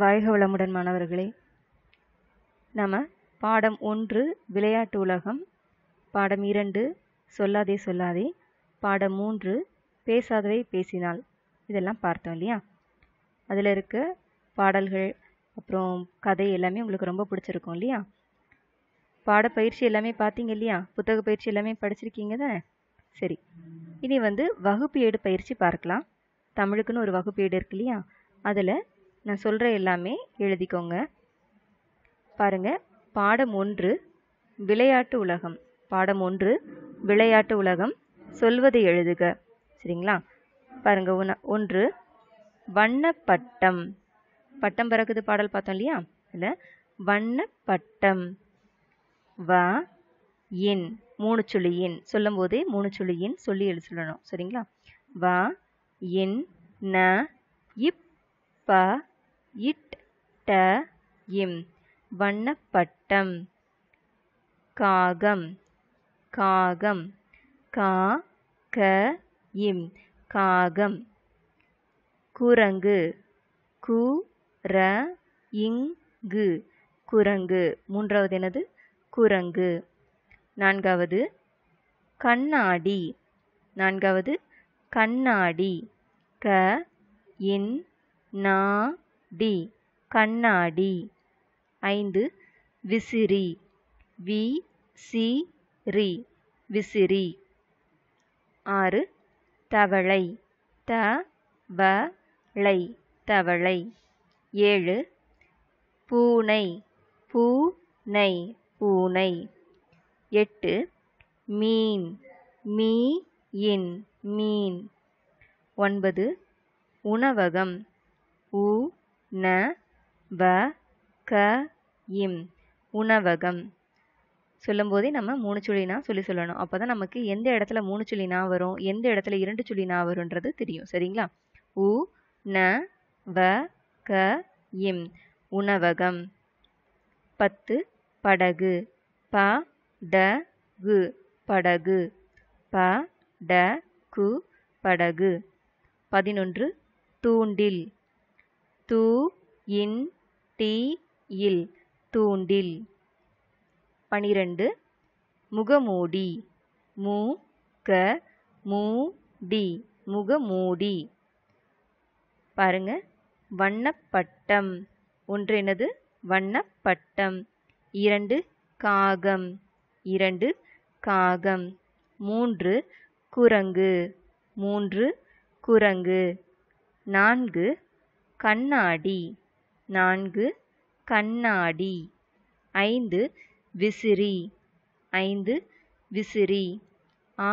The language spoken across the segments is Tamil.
வாழ்க வளமுடன் மாணவர்களே நாம் பாடம் ஒன்று விளையாட்டு உலகம் பாடம் இரண்டு சொல்லாதே சொல்லாதே பாடம் மூன்று பேசாதவை பேசினால் இதெல்லாம் பார்த்தோம் இல்லையா அதில் இருக்க பாடல்கள் அப்புறம் கதை எல்லாமே உங்களுக்கு ரொம்ப பிடிச்சிருக்கும் இல்லையா பாடப்பயிற்சி எல்லாமே பார்த்தீங்க இல்லையா புத்தக பயிற்சி எல்லாமே படிச்சிருக்கீங்க தானே சரி இனி வந்து வகுப்பு ஏடு பயிற்சி பார்க்கலாம் தமிழுக்குன்னு ஒரு ஏடு இருக்கு இல்லையா அதில் நான் சொல்கிற எல்லாமே எழுதிக்கோங்க பாருங்கள் பாடம் ஒன்று விளையாட்டு உலகம் பாடம் ஒன்று விளையாட்டு உலகம் சொல்வதை எழுதுக சரிங்களா பாருங்க ஒன்று வண்ணப்பட்டம் பட்டம் பிறக்குது பாடல் பார்த்தோம் இல்லையா இல்லை வண்ணப்பட்டம் வ இன் மூணு சுழியின் சொல்லும் போதே மூணு சுழியின் சொல்லி எழுதி சொல்லணும் சரிங்களா வ இன் ந இப் ப இட் ட இம் வண்ணப்பட்டம் காகம் காகம் கா க இம் காகம் குரங்கு கு ர இங்கு குரங்கு மூன்றாவது எனது குரங்கு நான்காவது கண்ணாடி நான்காவது கண்ணாடி க இன் நா டி கண்ணாடி ஐந்து விசிறி வி சி ரி விசிறி ஆறு தவளை த வ ளை தவளை ஏழு பூனை பூ நை பூனை எட்டு மீன் மீ இன் மீன் ஒன்பது உணவகம் உ ந வ க இம் உணவகம் சொல்லும்போதே நம்ம மூணு சுழினா சொல்லி சொல்லணும் அப்போ தான் நமக்கு எந்த இடத்துல மூணு சுழினா வரும் எந்த இடத்துல இரண்டு சுழி வரும்ன்றது தெரியும் சரிங்களா உ ந வ க இம் உணவகம் பத்து படகு ப ட கு படகு ப ட கு படகு பதினொன்று தூண்டில் தூ இன் டி இல் தூண்டில் பனிரெண்டு முகமூடி மு க மூ டி முகமூடி பாருங்க வண்ணப்பட்டம் ஒன்று என்னது வண்ணப்பட்டம் இரண்டு காகம் இரண்டு காகம் மூன்று குரங்கு மூன்று குரங்கு நான்கு கண்ணாடி நான்கு கண்ணாடி ஐந்து விசிறி ஐந்து விசிறி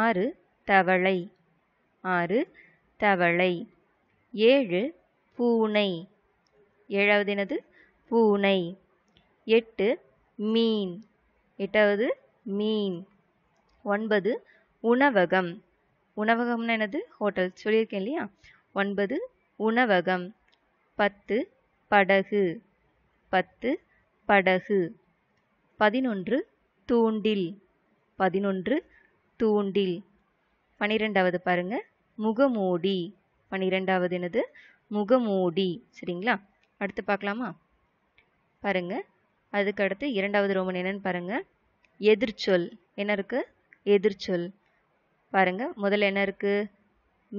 ஆறு தவளை ஆறு தவளை ஏழு பூனை ஏழாவது என்னது பூனை எட்டு மீன் எட்டாவது மீன் ஒன்பது உணவகம் உணவகம்னா என்னது ஹோட்டல் சொல்லியிருக்கேன் இல்லையா ஒன்பது உணவகம் பத்து படகு பத்து படகு பதினொன்று தூண்டில் பதினொன்று தூண்டில் பன்னிரெண்டாவது பாருங்க முகமூடி பன்னிரெண்டாவது என்னது முகமூடி சரிங்களா அடுத்து பார்க்கலாமா பாருங்க அதுக்கடுத்து இரண்டாவது ரோமன் என்னன்னு பாருங்க எதிர்ச்சொல் என்ன இருக்கு எதிர்ச்சொல் பாருங்க முதல்ல என்ன இருக்கு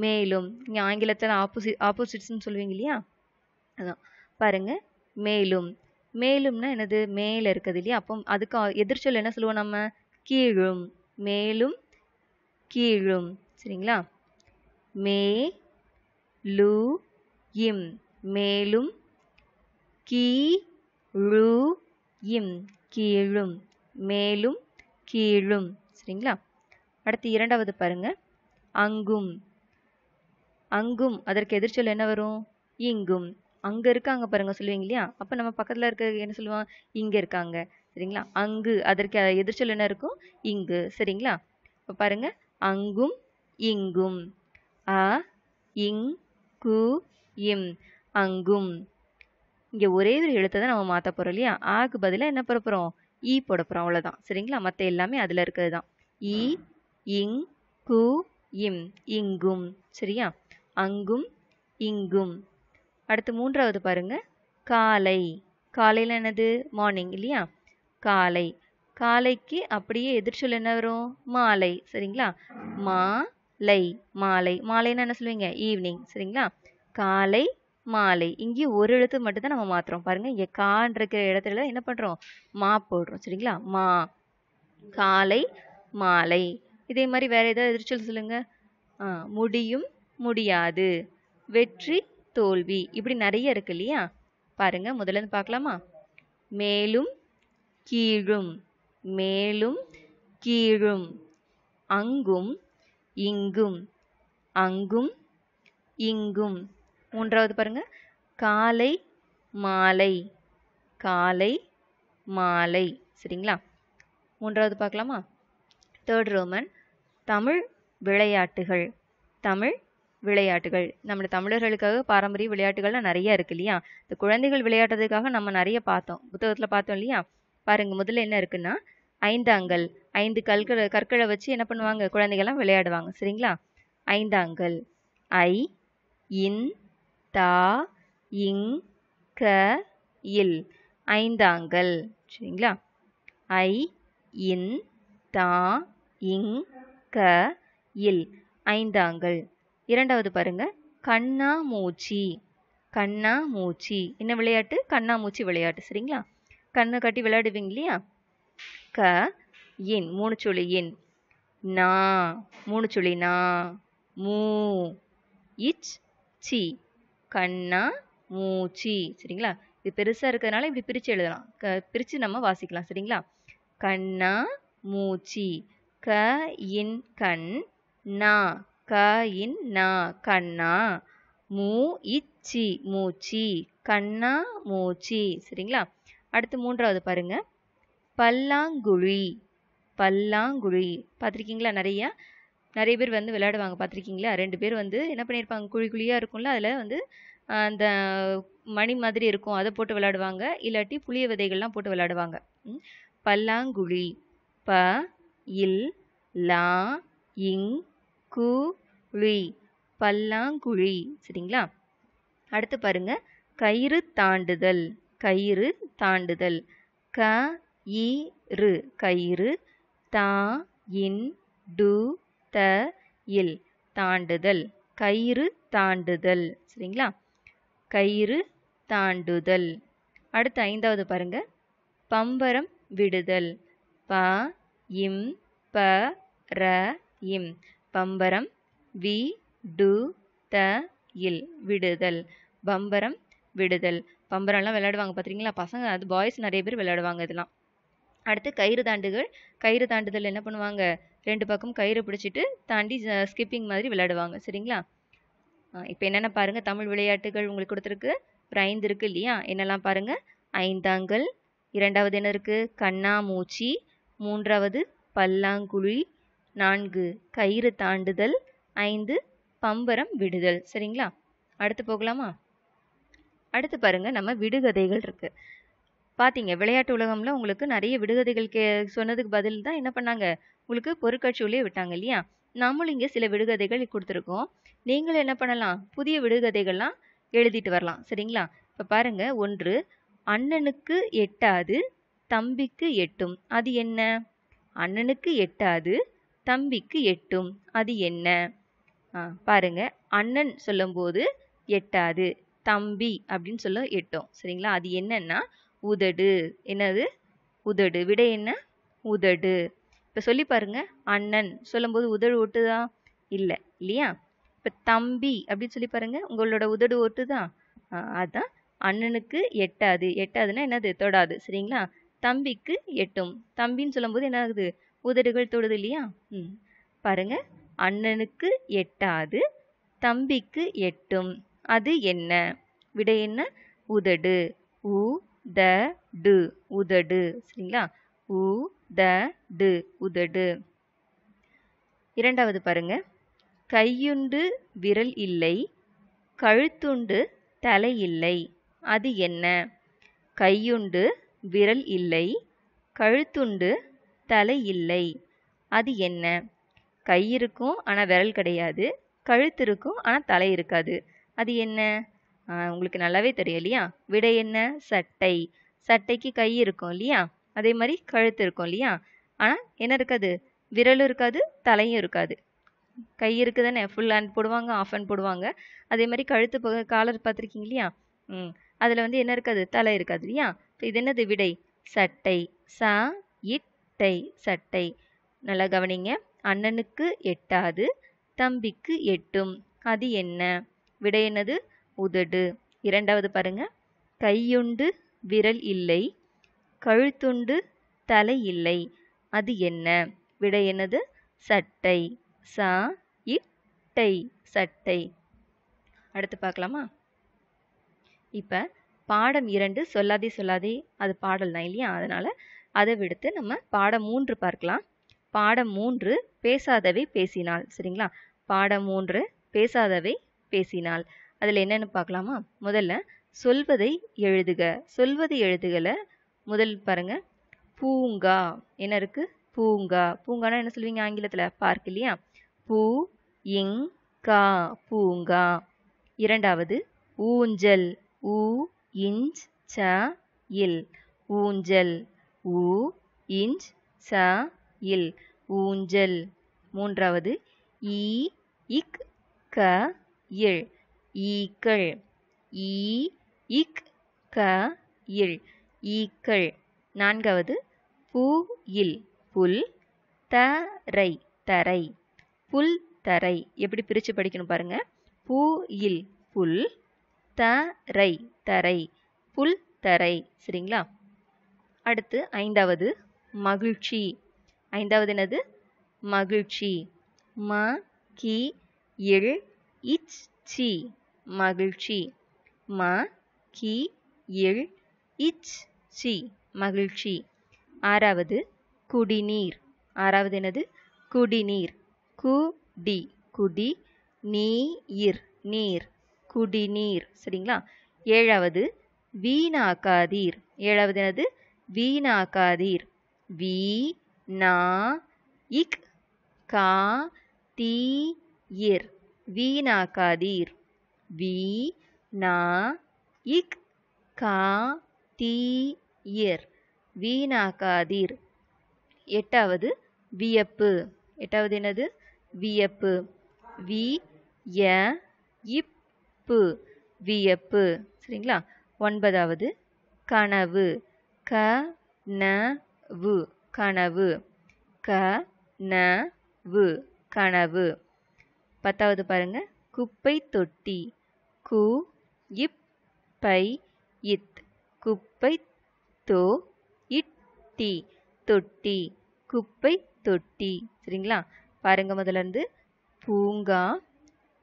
மேலும் நீங்கள் ஆங்கிலத்தில் ஆப்போசிட் ஆப்போசிட்ஸ்ன்னு சொல்லுவீங்க இல்லையா அதான் பாருங்கள் மேலும் மேலும்னால் என்னது மேலே இருக்குது இல்லையா அப்போ அதுக்கு எதிர்ச்சொல் என்ன சொல்லுவோம் நம்ம கீழும் மேலும் கீழும் சரிங்களா மே லு இம் மேலும் கீ ழு இம் கீழும் மேலும் கீழும் சரிங்களா அடுத்து இரண்டாவது பாருங்க அங்கும் அங்கும் அதற்கு எதிர்ச்சொல் என்ன வரும் இங்கும் அங்கே இருக்காங்க பாருங்க சொல்லுவீங்க இல்லையா அப்போ நம்ம பக்கத்தில் இருக்க என்ன சொல்லுவோம் இங்கே இருக்காங்க சரிங்களா அங்கு அதற்கு எதிர்ச்சொல் என்ன இருக்கும் இங்கு சரிங்களா இப்போ பாருங்க அங்கும் இங்கும் அ இங் கு இம் அங்கும் இங்கே ஒரே ஒரு எழுத்தை தான் நம்ம மாற்ற போகிறோம் இல்லையா ஆக்கு பதிலாக என்ன போட போகிறோம் ஈ போட போறோம் அவ்வளவுதான் சரிங்களா மற்ற எல்லாமே அதில் இருக்கிறது தான் ஈ இங் கு இம் இங்கும் சரியா அங்கும் இங்கும் அடுத்து மூன்றாவது பாருங்கள் காலை காலையில் என்னது மார்னிங் இல்லையா காலை காலைக்கு அப்படியே எதிர்ச்சொல் என்ன வரும் மாலை சரிங்களா மா லை மாலை மாலைன்னு என்ன சொல்லுவீங்க ஈவினிங் சரிங்களா காலை மாலை இங்கேயும் ஒரு எழுத்து மட்டும்தான் நம்ம மாற்றுறோம் பாருங்கள் இங்கே கான்றிருக்கிற இடத்துல என்ன பண்ணுறோம் மா போடுறோம் சரிங்களா மா காலை மாலை இதே மாதிரி வேறு ஏதாவது எதிர்ச்சொல் சொல்லுங்கள் முடியும் முடியாது வெற்றி தோல்வி இப்படி நிறைய இருக்கு இல்லையா பாருங்க முதல்ல பார்க்கலாமா மேலும் கீழும் மேலும் கீழும் அங்கும் இங்கும் அங்கும் இங்கும் மூன்றாவது பாருங்க காலை மாலை காலை மாலை சரிங்களா மூன்றாவது பார்க்கலாமா தேர்ட் ரோமன் தமிழ் விளையாட்டுகள் தமிழ் விளையாட்டுகள் நம்ம தமிழர்களுக்காக பாரம்பரிய விளையாட்டுகள்லாம் நிறைய இருக்குது இல்லையா இந்த குழந்தைகள் விளையாடுறதுக்காக நம்ம நிறைய பார்த்தோம் புத்தகத்தில் பார்த்தோம் இல்லையா பாருங்கள் முதல்ல என்ன இருக்குன்னா ஐந்தாங்கல் ஐந்து கற்களை கற்களை வச்சு என்ன பண்ணுவாங்க குழந்தைகள்லாம் விளையாடுவாங்க சரிங்களா ஐந்தாங்கல் ஐ இன் தா இங் க இல் ஐந்தாங்கல் சரிங்களா ஐ இன் தா இங் க இல் ஐந்தாங்கல் இரண்டாவது பாருங்க கண்ணா மூச்சி கண்ணா மூச்சி என்ன விளையாட்டு கண்ணா மூச்சி விளையாட்டு சரிங்களா கண்ணை கட்டி விளையாடுவீங்க இல்லையா க இன் மூணு சொல்லி இன் நா மூணு சொல்லி நா மூ இச் சி கண்ணா மூச்சி சரிங்களா இது பெருசாக இருக்கிறதுனால இப்படி பிரித்து எழுதலாம் க பிரித்து நம்ம வாசிக்கலாம் சரிங்களா கண்ணா மூச்சி க இன் கண் நா க கண்ணா மூ இச்சி மூச்சி கண்ணா மூச்சி சரிங்களா அடுத்து மூன்றாவது பாருங்க பல்லாங்குழி பல்லாங்குழி பார்த்துருக்கீங்களா நிறையா நிறைய பேர் வந்து விளையாடுவாங்க பார்த்துருக்கீங்களா ரெண்டு பேர் வந்து என்ன பண்ணியிருப்பாங்க குழி குழியாக இருக்கும்ல அதில் வந்து அந்த மணி மாதிரி இருக்கும் அதை போட்டு விளையாடுவாங்க இல்லாட்டி புளிய விதைகள்லாம் போட்டு விளையாடுவாங்க பல்லாங்குழி ப இல் லா இங் குழி பல்லாங்குழி சரிங்களா அடுத்து பாருங்க கயிறு தாண்டுதல் கயிறு தாண்டுதல் க ரு கயிறு தா இன் டு த இல் தாண்டுதல் கயிறு தாண்டுதல் சரிங்களா கயிறு தாண்டுதல் அடுத்து ஐந்தாவது பாருங்க பம்பரம் விடுதல் ப இம் ப ர இம் பம்பரம் வி டு த இல் விடுதல் பம்பரம் விடுதல் பம்பரம்லாம் விளையாடுவாங்க பார்த்துருக்கீங்களா பசங்க அது பாய்ஸ் நிறைய பேர் விளையாடுவாங்க இதெல்லாம் அடுத்து கயிறு தாண்டுகள் கயிறு தாண்டுதல் என்ன பண்ணுவாங்க ரெண்டு பக்கம் கயிறு பிடிச்சிட்டு தாண்டி ஸ்கிப்பிங் மாதிரி விளையாடுவாங்க சரிங்களா இப்போ என்னென்ன பாருங்கள் தமிழ் விளையாட்டுகள் உங்களுக்கு கொடுத்துருக்கு ஒரு ஐந்து இருக்குது இல்லையா என்னெல்லாம் பாருங்கள் ஐந்தாங்கல் இரண்டாவது என்ன இருக்குது கண்ணாமூச்சி மூன்றாவது பல்லாங்குழி நான்கு கயிறு தாண்டுதல் ஐந்து பம்பரம் விடுதல் சரிங்களா அடுத்து போகலாமா அடுத்து பாருங்கள் நம்ம விடுகதைகள் இருக்குது பார்த்தீங்க விளையாட்டு உலகம்ல உங்களுக்கு நிறைய விடுகதைகள் கே சொன்னதுக்கு பதில் தான் என்ன பண்ணாங்க உங்களுக்கு உள்ளே விட்டாங்க இல்லையா நம்மளும் இங்கே சில விடுகதைகள் கொடுத்துருக்கோம் நீங்களும் என்ன பண்ணலாம் புதிய விடுகதைகள்லாம் எழுதிட்டு வரலாம் சரிங்களா இப்போ பாருங்க ஒன்று அண்ணனுக்கு எட்டாது தம்பிக்கு எட்டும் அது என்ன அண்ணனுக்கு எட்டாது தம்பிக்கு எட்டும் அது என்ன பாருங்க அண்ணன் சொல்லும்போது எட்டாது தம்பி அப்படின்னு சொல்ல எட்டும் சரிங்களா அது என்னன்னா உதடு என்னது உதடு விட என்ன உதடு இப்போ சொல்லி பாருங்க அண்ணன் சொல்லும்போது உதடு ஒட்டுதா இல்லை இல்லையா இப்போ தம்பி அப்படின்னு சொல்லி பாருங்க உங்களோட உதடு ஒட்டுதா அதான் அண்ணனுக்கு எட்டாது எட்டாதுன்னா என்னது தொடாது சரிங்களா தம்பிக்கு எட்டும் தம்பின்னு சொல்லும்போது என்ன ஆகுது உதடுகள் தொடுது இல்லையா ம் பாருங்கள் அண்ணனுக்கு எட்டாது தம்பிக்கு எட்டும் அது என்ன விடை என்ன உதடு உ த டு உதடு சரிங்களா உ த டு உதடு இரண்டாவது பாருங்க கையுண்டு விரல் இல்லை கழுத்துண்டு தலை இல்லை அது என்ன கையுண்டு விரல் இல்லை கழுத்துண்டு தலை இல்லை அது என்ன கை இருக்கும் ஆனால் விரல் கிடையாது கழுத்து இருக்கும் ஆனால் தலை இருக்காது அது என்ன உங்களுக்கு நல்லாவே தெரியும் இல்லையா விடை என்ன சட்டை சட்டைக்கு கை இருக்கும் இல்லையா அதே மாதிரி கழுத்து இருக்கும் இல்லையா ஆனால் என்ன இருக்காது விரலும் இருக்காது தலையும் இருக்காது கை இருக்குதானே ஃபுல் ஹேண்ட் போடுவாங்க ஆஃப் ஹேண்ட் போடுவாங்க அதே மாதிரி கழுத்து போக காலர் பார்த்துருக்கீங்க இல்லையா ம் அதில் வந்து என்ன இருக்காது தலை இருக்காது இல்லையா இப்போ இது என்னது விடை சட்டை சா இட் சட்டை சட்டை நல்லா கவனிங்க அண்ணனுக்கு எட்டாது தம்பிக்கு எட்டும் அது என்ன விடை என்னது உதடு இரண்டாவது பாருங்க கையுண்டு விரல் இல்லை கழுத்துண்டு தலை இல்லை அது என்ன விடை என்னது சட்டை சா இட்டை சட்டை அடுத்து பார்க்கலாமா இப்போ பாடம் இரண்டு சொல்லாதே சொல்லாதே அது பாடல் தான் இல்லையா அதனால் அதை விடுத்து நம்ம பாடம் மூன்று பார்க்கலாம் பாடம் மூன்று பேசாதவை பேசினாள் சரிங்களா பாடம் மூன்று பேசாதவை பேசினாள் அதில் என்னென்னு பார்க்கலாமா முதல்ல சொல்வதை எழுதுக சொல்வதை எழுதுகல முதல் பாருங்க பூங்கா என்ன இருக்கு பூங்கா பூங்கானா என்ன சொல்லுவீங்க ஆங்கிலத்தில் பார்க் இல்லையா பூ இங் கா பூங்கா இரண்டாவது ஊஞ்சல் ஊ இஞ்ச் ச இல் ஊஞ்சல் ஊ இஞ்ச் ச இல் ஊஞ்சல் மூன்றாவது ஈ இக் க இல் ஈக்கள் ஈ இக் க இல் ஈக்கள் நான்காவது பூ இல் புல் த ரை தரை புல் தரை எப்படி பிரித்து படிக்கணும் பாருங்க பூ இல் புல் த ரை தரை புல் தரை சரிங்களா அடுத்து ஐந்தாவது மகிழ்ச்சி ஐந்தாவது என்னது மகிழ்ச்சி ம கி எழ் இச் சி மகிழ்ச்சி ம கி எழ் இச் சி மகிழ்ச்சி ஆறாவது குடிநீர் ஆறாவது என்னது குடிநீர் கு டி குடி நீர் நீர் குடிநீர் சரிங்களா ஏழாவது வீணாக்காதீர் ஏழாவது என்னது வீணாக்காதீர் வீ நா இக் கா தீ இர் வீணாக்காதீர் வீ நா இக் கா தீ இர் வீணாக்காதீர் எட்டாவது வியப்பு எட்டாவது என்னது வியப்பு வி ய இப்பு வியப்பு சரிங்களா ஒன்பதாவது கனவு க ந வு கனவு க ந வு கனவு பத்தாவது பாருங்க குப்பை தொட்டி கு இப் பை இத் குப்பை தோ இட்டி தொட்டி குப்பை தொட்டி சரிங்களா பாருங்க முதல்ல இருந்து பூங்கா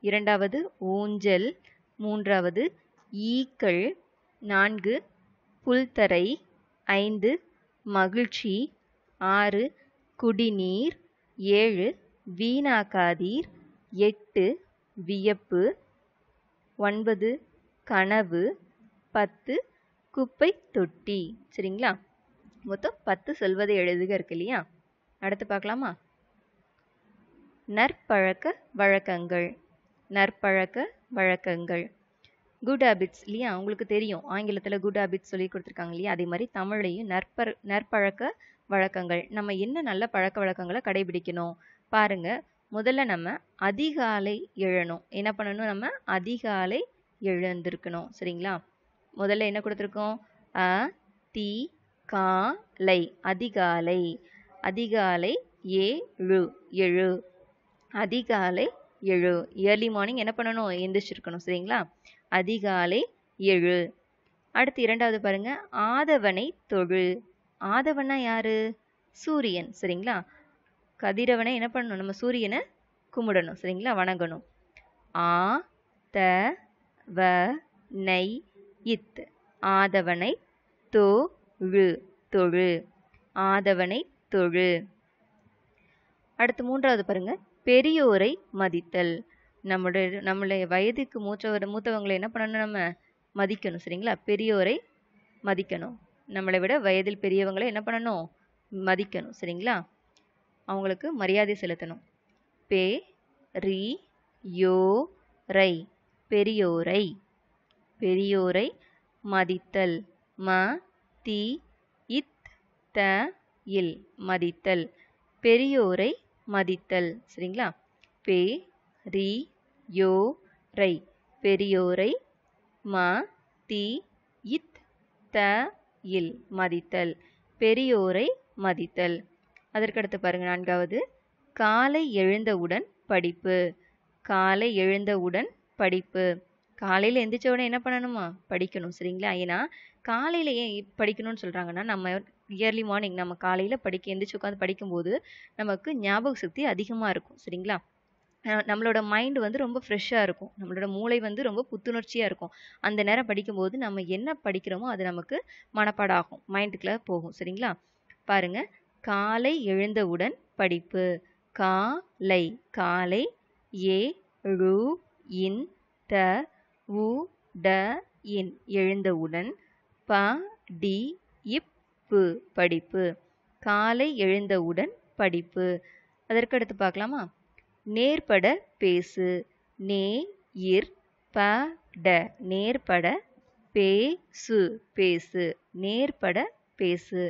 இரண்டாவது ஊஞ்சல் மூன்றாவது ஈக்கள் நான்கு புல்தரை ஐந்து மகிழ்ச்சி ஆறு குடிநீர் ஏழு வீணாகாதீர் எட்டு வியப்பு ஒன்பது கனவு பத்து குப்பை தொட்டி சரிங்களா மொத்தம் பத்து சொல்வதை எழுதுக இருக்கு இல்லையா அடுத்து பார்க்கலாமா நற்பழக்க வழக்கங்கள் நற்பழக்க வழக்கங்கள் குட் ஹேபிட்ஸ் இல்லையா உங்களுக்கு தெரியும் ஆங்கிலத்தில் குட் ஹேபிட்ஸ் சொல்லி கொடுத்துருக்காங்க இல்லையா அதே மாதிரி தமிழையும் நற்பர் நற்பழக்க வழக்கங்கள் நம்ம என்ன நல்ல பழக்க வழக்கங்களை கடைபிடிக்கணும் பாருங்கள் முதல்ல நம்ம அதிகாலை எழணும் என்ன பண்ணணும் நம்ம அதிகாலை எழுந்திருக்கணும் சரிங்களா முதல்ல என்ன கொடுத்துருக்கோம் அ தி காலை அதிகாலை அதிகாலை ஏழு எழு அதிகாலை எழு இயர்லி மார்னிங் என்ன பண்ணணும் எந்திரிச்சிருக்கணும் சரிங்களா அதிகாலை எழு அடுத்து இரண்டாவது பாருங்க ஆதவனை தொழு ஆதவனா யாரு சூரியன் சரிங்களா கதிரவனை என்ன பண்ணணும் நம்ம சூரியனை கும்பிடணும் சரிங்களா வணங்கணும் ஆ த வ நை இத் ஆதவனை தொழு தொழு ஆதவனை தொழு அடுத்து மூன்றாவது பாருங்க பெரியோரை மதித்தல் நம்முடைய நம்மளுடைய வயதுக்கு மூத்தவர் மூத்தவங்களை என்ன பண்ணணும் நம்ம மதிக்கணும் சரிங்களா பெரியோரை மதிக்கணும் நம்மளை விட வயதில் பெரியவங்களை என்ன பண்ணணும் மதிக்கணும் சரிங்களா அவங்களுக்கு மரியாதை செலுத்தணும் பே ரி யோ ரை பெரியோரை பெரியோரை மதித்தல் ம தி இத் த இல் மதித்தல் பெரியோரை மதித்தல் சரிங்களா பே ரீ யோ ரை பெரியோரை ம தி இத் த இல் மதித்தல் பெரியோரை மதித்தல் அதற்கடுத்து பாருங்கள் நான்காவது காலை எழுந்தவுடன் படிப்பு காலை எழுந்தவுடன் படிப்பு காலையில் எந்திரிச்ச உடனே என்ன பண்ணணுமா படிக்கணும் சரிங்களா ஏன்னா காலையில் ஏன் படிக்கணும்னு சொல்கிறாங்கன்னா நம்ம இயர்லி மார்னிங் நம்ம காலையில் படிக்க எந்திரிச்சு உட்காந்து படிக்கும்போது நமக்கு ஞாபக சக்தி அதிகமாக இருக்கும் சரிங்களா நம்மளோட மைண்ட் வந்து ரொம்ப ஃப்ரெஷ்ஷாக இருக்கும் நம்மளோட மூளை வந்து ரொம்ப புத்துணர்ச்சியாக இருக்கும் அந்த நேரம் படிக்கும்போது நம்ம என்ன படிக்கிறோமோ அது நமக்கு மனப்பாடம் ஆகும் மைண்டுக்குள்ளே போகும் சரிங்களா பாருங்கள் காலை எழுந்தவுடன் படிப்பு காலை காலை ஏ ழு இன் த உ ட இன் எழுந்தவுடன் ப டி இப்பு படிப்பு காலை எழுந்தவுடன் படிப்பு அதற்கடுத்து பார்க்கலாமா நேர்பட பேசு நே இர் ப ட நேர்பட பே சு பேசு நேர்பட பேசு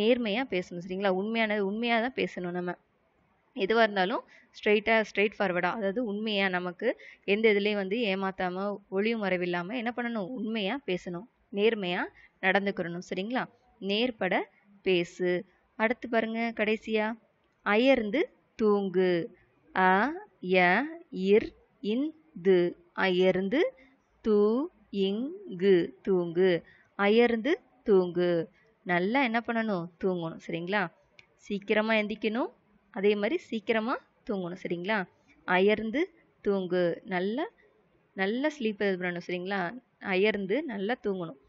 நேர்மையாக பேசணும் சரிங்களா உண்மையானது உண்மையாக தான் பேசணும் நம்ம எதுவாக இருந்தாலும் ஸ்ட்ரைட்டாக ஸ்ட்ரைட் ஃபார்வர்டாக அதாவது உண்மையாக நமக்கு எந்த இதுலேயும் வந்து ஏமாற்றாமல் ஒளியும் மறைவில்லாமல் என்ன பண்ணணும் உண்மையாக பேசணும் நேர்மையாக நடந்துக்கிறணும் சரிங்களா நேர்பட பேசு அடுத்து பாருங்க கடைசியாக அயர்ந்து தூங்கு அ ய இர் இந் து அயர்ந்து தூ இங்கு கு தூங்கு அயர்ந்து தூங்கு நல்லா என்ன பண்ணணும் தூங்கணும் சரிங்களா சீக்கிரமாக எந்திக்கணும் அதே மாதிரி சீக்கிரமாக தூங்கணும் சரிங்களா அயர்ந்து தூங்கு நல்லா நல்லா ஸ்லீப் இது பண்ணணும் சரிங்களா அயர்ந்து நல்லா தூங்கணும்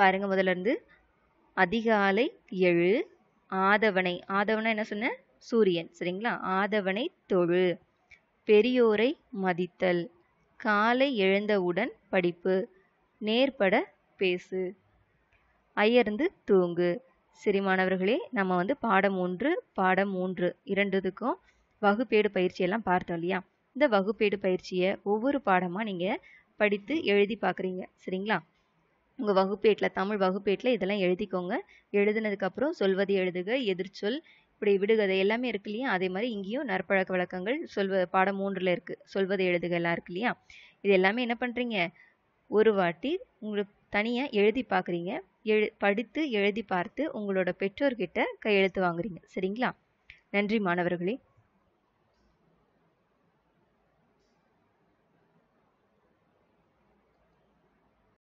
பாருங்கள் முதல்ல இருந்து அதிகாலை எழு ஆதவனை ஆதவனை என்ன சொன்னேன் சூரியன் சரிங்களா ஆதவனை தொழு பெரியோரை மதித்தல் காலை எழுந்தவுடன் படிப்பு நேர்பட பேசு அயர்ந்து தூங்கு சரி மாணவர்களே நம்ம வந்து பாடம் ஒன்று பாடம் மூன்று இரண்டுதுக்கும் வகுப்பேடு பயிற்சியெல்லாம் பார்த்தோம் இல்லையா இந்த வகுப்பேடு பயிற்சியை ஒவ்வொரு பாடமாக நீங்கள் படித்து எழுதி பார்க்குறீங்க சரிங்களா உங்கள் வகுப்பேட்டில் தமிழ் வகுப்பேட்டில் இதெல்லாம் எழுதிக்கோங்க எழுதினதுக்கப்புறம் சொல்வதை எழுதுக எதிர்ச்சொல் இப்படி விடுகதை எல்லாமே இருக்கு இல்லையா அதே மாதிரி இங்கேயும் நற்பழக்க வழக்கங்கள் சொல்வ பாடம் மூன்றில் இருக்குது சொல்வது எழுதுக எல்லாம் இருக்கு இல்லையா இது எல்லாமே என்ன பண்ணுறீங்க ஒரு வாட்டி உங்களுக்கு தனியாக எழுதி பார்க்குறீங்க எழு படித்து எழுதி பார்த்து உங்களோட பெற்றோர்கிட்ட கையெழுத்து வாங்குறீங்க சரிங்களா நன்றி மாணவர்களே